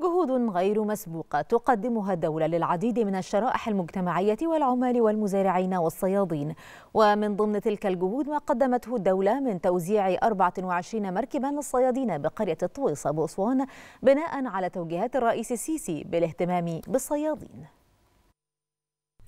جهود غير مسبوقة تقدمها الدولة للعديد من الشرائح المجتمعية والعمال والمزارعين والصيادين ومن ضمن تلك الجهود ما قدمته الدولة من توزيع 24 مركبا للصيادين بقرية الطويصة بأسوان بناء على توجيهات الرئيس السيسي بالاهتمام بالصيادين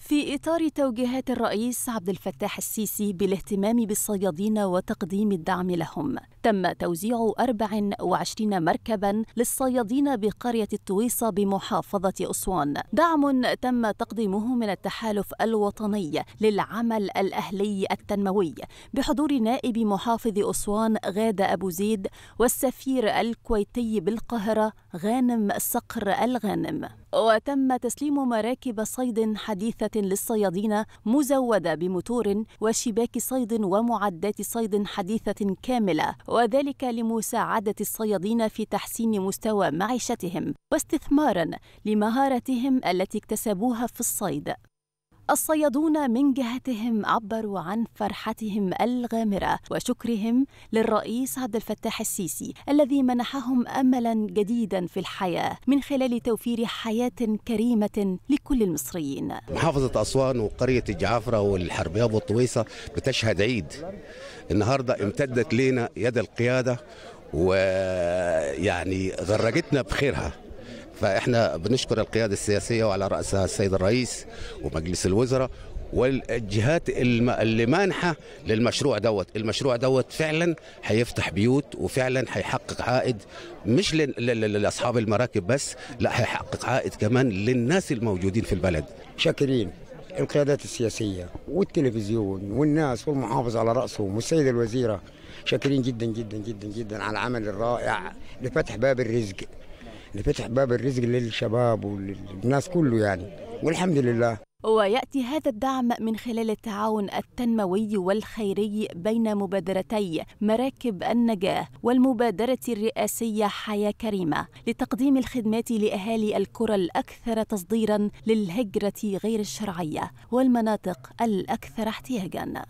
في إطار توجيهات الرئيس عبد الفتاح السيسي بالاهتمام بالصيادين وتقديم الدعم لهم، تم توزيع 24 مركبا للصيادين بقرية التويصة بمحافظة أسوان، دعم تم تقديمه من التحالف الوطني للعمل الأهلي التنموي بحضور نائب محافظ أسوان غادة أبو زيد والسفير الكويتي بالقاهرة غانم صقر الغانم. وتم تسليم مراكب صيد حديثة للصيادين مزودة بموتور وشباك صيد ومعدات صيد حديثة كاملة وذلك لمساعدة الصيادين في تحسين مستوى معيشتهم واستثمارا لمهارتهم التي اكتسبوها في الصيد الصيادون من جهتهم عبروا عن فرحتهم الغامرة وشكرهم للرئيس عبد الفتاح السيسي الذي منحهم أملا جديدا في الحياة من خلال توفير حياة كريمة لكل المصريين محافظة أسوان وقرية الجعافرة والحربيه والطويسة بتشهد عيد النهاردة امتدت لنا يد القيادة ويعني غرقتنا بخيرها فاحنا بنشكر القياده السياسيه وعلى راسها السيد الرئيس ومجلس الوزراء والجهات اللي مانحه للمشروع دوت المشروع دوت فعلا هيفتح بيوت وفعلا هيحقق عائد مش لاصحاب المراكب بس لا هيحقق عائد كمان للناس الموجودين في البلد شاكرين القيادات السياسيه والتلفزيون والناس والمحافظ على راسهم والسيده الوزيره شاكرين جدا جدا جدا جدا على العمل الرائع لفتح باب الرزق لفتح باب الرزق للشباب وللناس كله يعني والحمد لله وياتي هذا الدعم من خلال التعاون التنموي والخيري بين مبادرتي مراكب النجاه والمبادره الرئاسيه حياه كريمه لتقديم الخدمات لاهالي القرى الاكثر تصديرا للهجره غير الشرعيه والمناطق الاكثر احتياجا